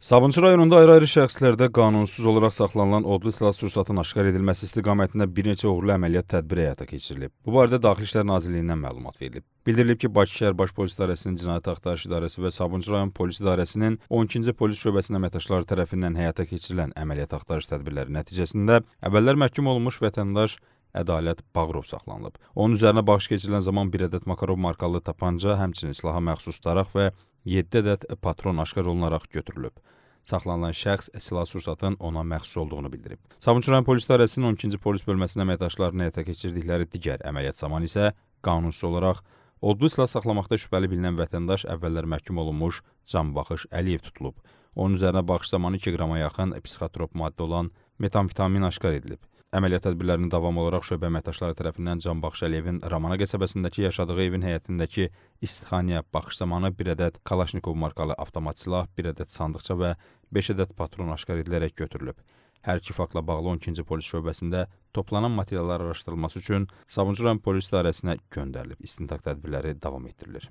Sabunçu rayonunda ayrı-ayrı şəxslərdə qanunsuz olaraq saxlanılan odlu silah sursatının aşkar edilməsi istiqamətində bir neçə uğurlu əməliyyat tədbiri həyata keçirilib. Bu barədə Daxili İşlər Nazirliyindən məlumat verilib. Bildirilib ki, Bakı şəhər Baş Polis İdarəsinin Cinayət Axtarış İdarəsi və Sabunçu rayon Polis İdarəsinin 12-ci Polis şöbəsinin əməkdaşları tərəfindən həyata keçirilən əməliyyat axtarış tədbirləri nəticəsində əvvəllər məhkum olunmuş vətəndaş Ədalət Bağırov saxlanılıb. Onun üzərinə baxış keçirilən zaman bir ədəd Makarov markalı tapanca, həmçinin silaha məxsus daraq və 7 ədəd patron aşkar olunaraq götürülüb. Saxlanılan şəxs silah-sursatın ona məxsus olduğunu bildirib. Sabunçu rayon polis dairəsinin 12-ci polis bölməsinin əməkdaşlarını həyata keçirdikləri digər əməliyyat zamanı isə qanunsuz olaraq odlu silah saxlamaqda şübhəli bilinən vətəndaş əvvəllər məhkum olunmuş Canbaxış Əliyev tutulub. Onun üzərinə baxış zamanı 2 qrama yaxın psixotrop maddə olan metamfetamin aşkar edilib. Əməliyyat tədbirlərini davam olaraq şöbə əməkdaşları tərəfindən Canbaxş Əliyevin Ramana qəsəbəsindəki yaşadığı evin həyətindəki istixanaya baxış zamanı bir ədəd Kalaşnikov markalı avtomat silah, bir ədəd sandıqça və 5 ədəd patron aşkar edilərək götürülüb. Hər iki faktla bağlı 12-ci polis şöbəsində toplanan materiallar araşdırılması üçün Sabuncuran polis idarəsinə göndərilib. İstintaq tədbirləri davam etdirilir.